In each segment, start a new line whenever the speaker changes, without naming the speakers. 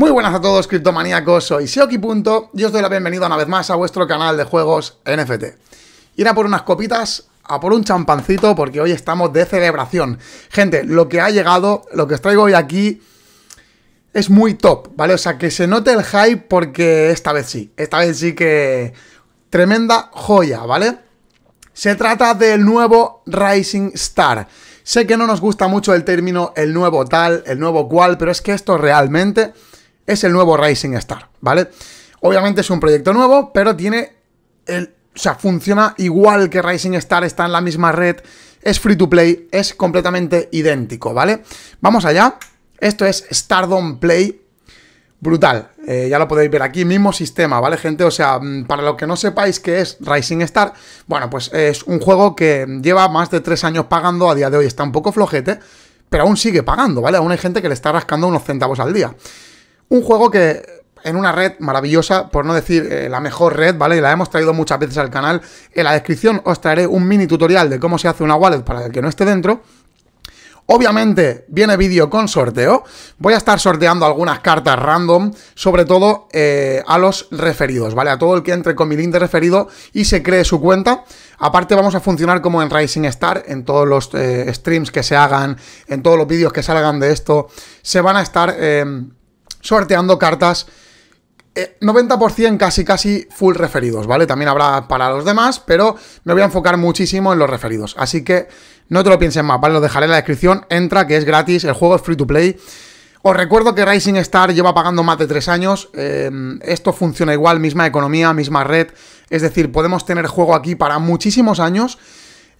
Muy buenas a todos criptomaníacos, soy Seoki Punto y os doy la bienvenida una vez más a vuestro canal de juegos NFT. Ir a por unas copitas, a por un champancito porque hoy estamos de celebración. Gente, lo que ha llegado, lo que os traigo hoy aquí es muy top, ¿vale? O sea, que se note el hype porque esta vez sí, esta vez sí que tremenda joya, ¿vale? Se trata del nuevo Rising Star. Sé que no nos gusta mucho el término el nuevo tal, el nuevo cual, pero es que esto realmente es el nuevo Rising Star, ¿vale? Obviamente es un proyecto nuevo, pero tiene el... O sea, funciona igual que Rising Star, está en la misma red, es free to play, es completamente idéntico, ¿vale? Vamos allá. Esto es Stardom Play. Brutal. Eh, ya lo podéis ver aquí, mismo sistema, ¿vale, gente? O sea, mm, para los que no sepáis qué es Rising Star, bueno, pues es un juego que lleva más de tres años pagando, a día de hoy está un poco flojete, pero aún sigue pagando, ¿vale? Aún hay gente que le está rascando unos centavos al día. Un juego que en una red maravillosa, por no decir eh, la mejor red, ¿vale? Y la hemos traído muchas veces al canal. En la descripción os traeré un mini tutorial de cómo se hace una wallet para el que no esté dentro. Obviamente viene vídeo con sorteo. Voy a estar sorteando algunas cartas random, sobre todo eh, a los referidos, ¿vale? A todo el que entre con mi link de referido y se cree su cuenta. Aparte vamos a funcionar como en Rising Star, en todos los eh, streams que se hagan, en todos los vídeos que salgan de esto, se van a estar... Eh, sorteando cartas 90% eh, casi casi full referidos, ¿vale? También habrá para los demás, pero me voy a enfocar muchísimo en los referidos. Así que no te lo pienses más, ¿vale? Lo dejaré en la descripción. Entra, que es gratis, el juego es free to play. Os recuerdo que Rising Star lleva pagando más de 3 años. Eh, esto funciona igual, misma economía, misma red. Es decir, podemos tener juego aquí para muchísimos años.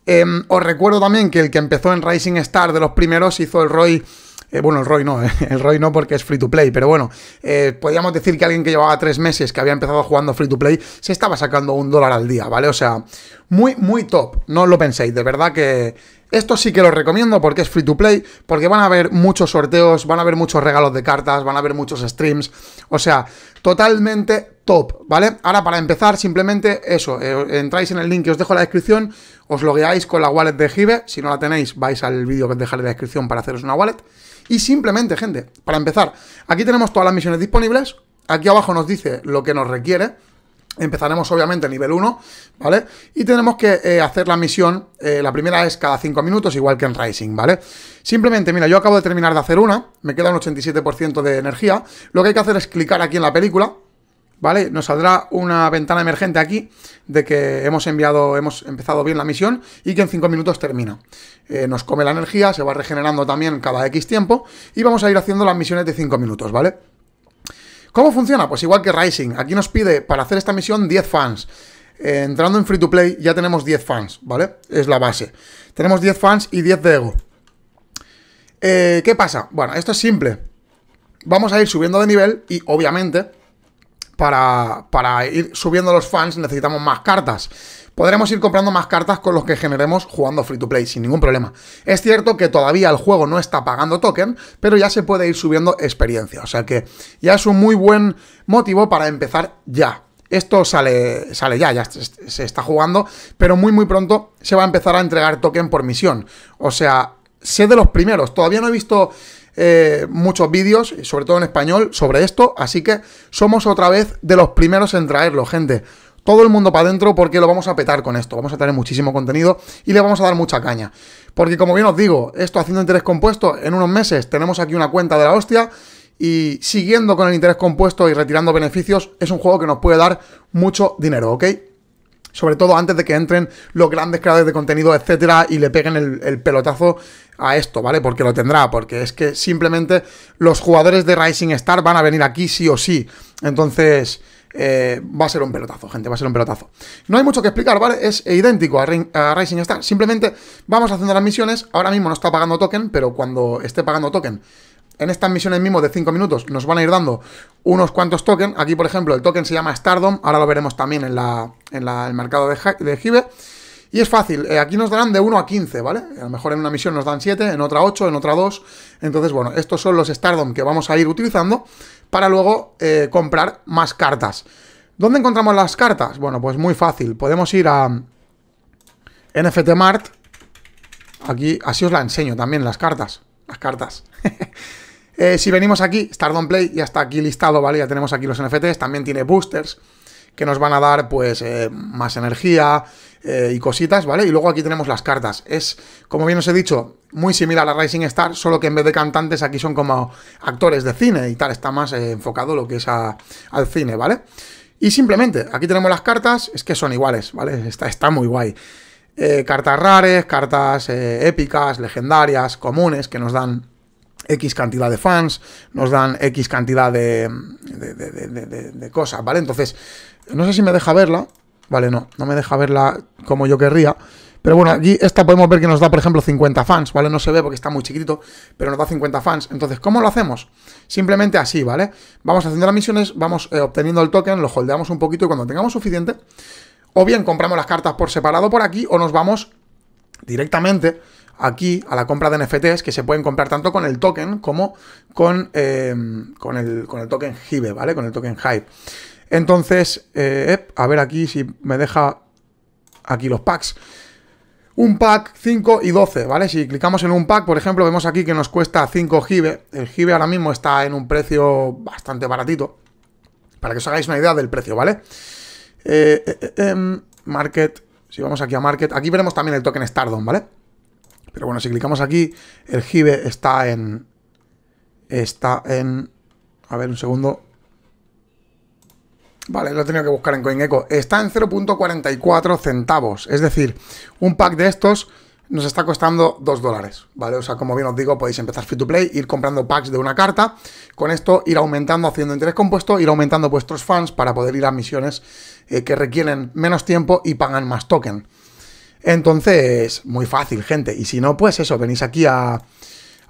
Em, os recuerdo también que el que empezó en Rising Star de los primeros hizo el ROI eh, bueno, el ROI no, el Roy no porque es free to play, pero bueno, eh, podríamos decir que alguien que llevaba tres meses, que había empezado jugando free to play, se estaba sacando un dólar al día, ¿vale? O sea, muy, muy top, no lo penséis, de verdad que esto sí que lo recomiendo porque es free to play, porque van a haber muchos sorteos, van a haber muchos regalos de cartas, van a haber muchos streams, o sea, totalmente top, ¿vale? Ahora para empezar, simplemente eso, eh, entráis en el link que os dejo en la descripción, os logueáis con la wallet de Jive, si no la tenéis vais al vídeo que os dejaré en la descripción para haceros una wallet. Y simplemente, gente, para empezar, aquí tenemos todas las misiones disponibles. Aquí abajo nos dice lo que nos requiere. Empezaremos obviamente nivel 1, ¿vale? Y tenemos que eh, hacer la misión, eh, la primera es cada 5 minutos, igual que en Rising, ¿vale? Simplemente, mira, yo acabo de terminar de hacer una, me queda un 87% de energía, lo que hay que hacer es clicar aquí en la película, ¿vale? Nos saldrá una ventana emergente aquí de que hemos enviado, hemos empezado bien la misión y que en 5 minutos termina. Eh, nos come la energía, se va regenerando también cada X tiempo y vamos a ir haciendo las misiones de 5 minutos, ¿vale? ¿Cómo funciona? Pues igual que Rising, aquí nos pide para hacer esta misión 10 fans. Eh, entrando en Free to Play ya tenemos 10 fans, ¿vale? Es la base. Tenemos 10 fans y 10 de ego. Eh, ¿Qué pasa? Bueno, esto es simple. Vamos a ir subiendo de nivel y obviamente para, para ir subiendo los fans necesitamos más cartas. Podremos ir comprando más cartas con los que generemos jugando free to play, sin ningún problema. Es cierto que todavía el juego no está pagando token, pero ya se puede ir subiendo experiencia. O sea que ya es un muy buen motivo para empezar ya. Esto sale, sale ya, ya se está jugando, pero muy muy pronto se va a empezar a entregar token por misión. O sea, sé de los primeros. Todavía no he visto eh, muchos vídeos, sobre todo en español, sobre esto. Así que somos otra vez de los primeros en traerlo, gente. Todo el mundo para adentro porque lo vamos a petar con esto. Vamos a tener muchísimo contenido y le vamos a dar mucha caña. Porque como bien os digo, esto haciendo interés compuesto, en unos meses tenemos aquí una cuenta de la hostia y siguiendo con el interés compuesto y retirando beneficios, es un juego que nos puede dar mucho dinero, ¿ok? sobre todo antes de que entren los grandes creadores de contenido, etcétera, y le peguen el, pelotazo a esto, ¿vale? Porque lo tendrá, porque es que simplemente los jugadores de Rising Star van a venir aquí sí o sí. Entonces, eh, va a ser un pelotazo, gente, va a ser un pelotazo. No hay mucho que explicar, ¿vale? Es idéntico a, a, Rising Star. Simplemente vamos haciendo las misiones. Ahora mismo no está pagando token, pero cuando esté pagando token en estas misiones mismo de 5 minutos nos van a ir dando unos cuantos tokens. Aquí, por ejemplo, el token se llama Stardom. Ahora lo veremos también en, en el mercado de, de Y es fácil, eh, aquí nos darán de 1 a 15, ¿vale? A lo mejor en una misión nos dan 7, en otra 8, en otra 2. Entonces, bueno, estos son los Stardom que vamos a ir utilizando para luego eh, comprar más cartas. ¿Dónde encontramos las cartas? Bueno, pues muy fácil. Podemos ir a NFT Mart. Aquí, así os la enseño también, las cartas. Las cartas. Eh, si venimos aquí, Stardom Play ya está aquí listado, ¿vale? Ya tenemos aquí los NFTs, también tiene boosters que nos van a dar pues eh, más energía eh, y cositas, ¿vale? Y luego aquí tenemos las cartas. Es, como bien os he dicho, muy similar a la Rising Star, solo que en vez de cantantes aquí son como actores de cine y tal, está más enfocado lo que es al cine, ¿vale? Y simplemente, aquí tenemos las cartas, es que son iguales, ¿vale? Está, está muy guay. cartas rares, cartas épicas, legendarias, comunes, que nos dan X cantidad de fans, nos dan X cantidad de, de, cosas, ¿vale? Entonces, no sé si me deja verla, ¿vale? No, no me deja verla como yo querría. Pero bueno, aquí esta podemos ver que nos da, por ejemplo, 50 fans, ¿vale? No se ve porque está muy chiquito, pero nos da 50 fans. Entonces, ¿cómo lo hacemos? Simplemente así, ¿vale? Vamos haciendo las misiones, vamos eh, obteniendo el token, lo holdeamos un poquito y cuando tengamos suficiente, o bien compramos las cartas por separado por aquí, o nos vamos directamente aquí a la compra de NFTs que se pueden comprar tanto con el token como con, em, con, el, token Hive, ¿vale? Con el token Hive. Entonces, eh, a ver aquí si me deja aquí los packs. Un pack 5 y 12, ¿vale? Si clicamos en un pack, por ejemplo, vemos aquí que nos cuesta 5 Hive. El Hive ahora mismo está en un precio bastante baratito. Para que os hagáis una idea del precio, ¿vale? Eh, eh, em, market, si vamos aquí a Market, aquí veremos también el token Stardom, ¿vale? Pero bueno, si clicamos aquí, el jibe está en... Está en... A ver, un segundo. Vale, lo he tenido que buscar en CoinEco. Está en 0.44 centavos. Es decir, un pack de estos nos está costando 2 dólares, ¿vale? O sea, como bien os digo, podéis empezar free to play, ir comprando packs de una carta, con esto ir aumentando, haciendo interés compuesto, ir aumentando vuestros fans para poder ir a misiones eh, que requieren menos tiempo y pagan más token. Entonces, muy fácil, gente. Y si no, pues eso, venís aquí a,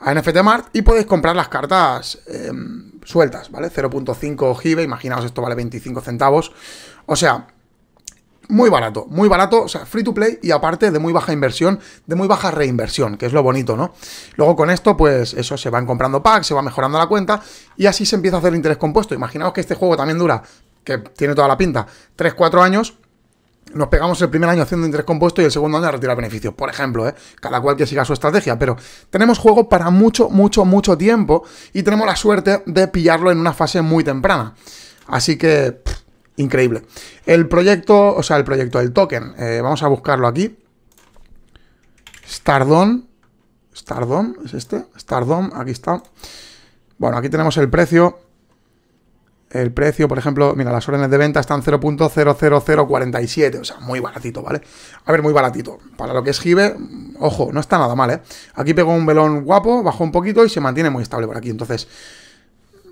NFT Mart y podéis comprar las cartas em, sueltas, ¿vale? 0.5 GB, imaginaos esto vale 25 centavos. O sea, muy barato, muy barato, o sea, free to play y aparte de muy baja inversión, de muy baja reinversión, que es lo bonito, ¿no? Luego con esto, pues eso, se van comprando packs, se va mejorando la cuenta y así se empieza a hacer interés compuesto. Imaginaos que este juego también dura, que tiene toda la pinta, 3-4 años nos pegamos el primer año haciendo interés compuesto y el segundo año a retirar beneficios, por ejemplo, ¿eh? cada cual que siga su estrategia, pero tenemos juego para mucho, mucho, mucho tiempo y tenemos la suerte de pillarlo en una fase muy temprana. Así que, increíble. El proyecto, o sea, el proyecto, del token, eh, vamos a buscarlo aquí. Stardom, Stardom, ¿es este? Stardom, aquí está. Bueno, aquí tenemos el precio, el precio, por ejemplo, mira, las órdenes de venta están 0.00047, o sea, muy baratito, ¿vale? A ver, muy baratito. Para lo que es Hive, ojo, no está nada mal, ¿eh? Aquí pegó un velón guapo, bajó un poquito y se mantiene muy estable por aquí. Entonces,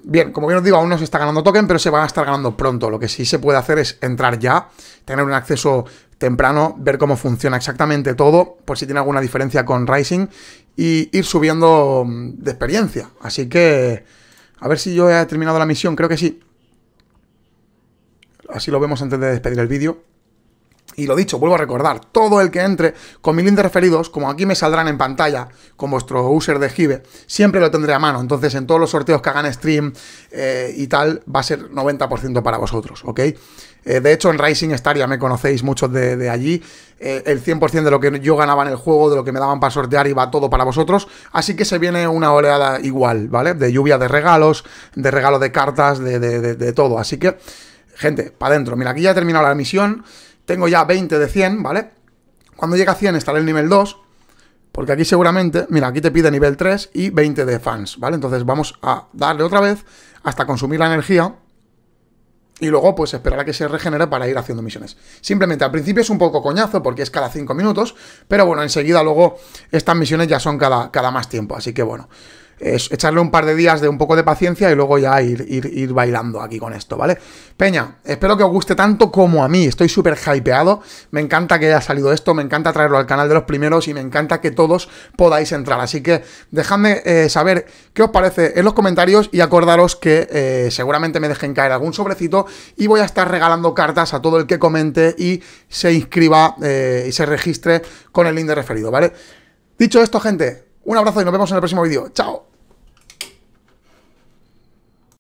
bien, como bien os digo, aún no se está ganando token, pero se van a estar ganando pronto. Lo que sí se puede hacer es entrar ya, tener un acceso temprano, ver cómo funciona exactamente todo, por si tiene alguna diferencia con Rising, y ir subiendo mm, de experiencia. Así que a ver si yo he terminado la misión, creo que sí. Así lo vemos antes de despedir el vídeo. Y lo dicho, vuelvo a recordar, todo el que entre con mi link de referidos, como aquí me saldrán en pantalla con vuestro user de gibe siempre lo tendré a mano. Entonces, en todos los sorteos que hagan stream eh, y tal, va a ser 90% para vosotros, ¿ok? Eh, de hecho, en Rising Star ya me conocéis muchos de, allí. Eh, el 100% de lo que yo ganaba en el juego, de lo que me daban para sortear, iba todo para vosotros. Así que se viene una oleada igual, ¿vale? De lluvia de regalos, de regalo de cartas, de, de todo. Así que, gente, para adentro. Mira, aquí ya he terminado la misión tengo ya 20 de 100, ¿vale? Cuando llegue a 100 estaré en nivel 2, porque aquí seguramente, mira, aquí te pide nivel 3 y 20 de fans, ¿vale? Entonces vamos a darle otra vez hasta consumir la energía y luego pues esperar a que se regenere para ir haciendo misiones. Simplemente al principio es un poco coñazo porque es cada 5 minutos, pero bueno, enseguida luego estas misiones ya son cada, cada más tiempo, así que bueno echarle un par de días de un poco de paciencia y luego ya ir, ir, ir, bailando aquí con esto, ¿vale? Peña, espero que os guste tanto como a mí, estoy súper hypeado, me encanta que haya salido esto, me encanta traerlo al canal de los primeros y me encanta que todos podáis entrar, así que dejadme eh, saber qué os parece en los comentarios y acordaros que eh, seguramente me dejen caer algún sobrecito y voy a estar regalando cartas a todo el que comente y se inscriba eh, y se registre con el link de referido, ¿vale? Dicho esto, gente, un abrazo y nos vemos en el próximo vídeo. ¡Chao!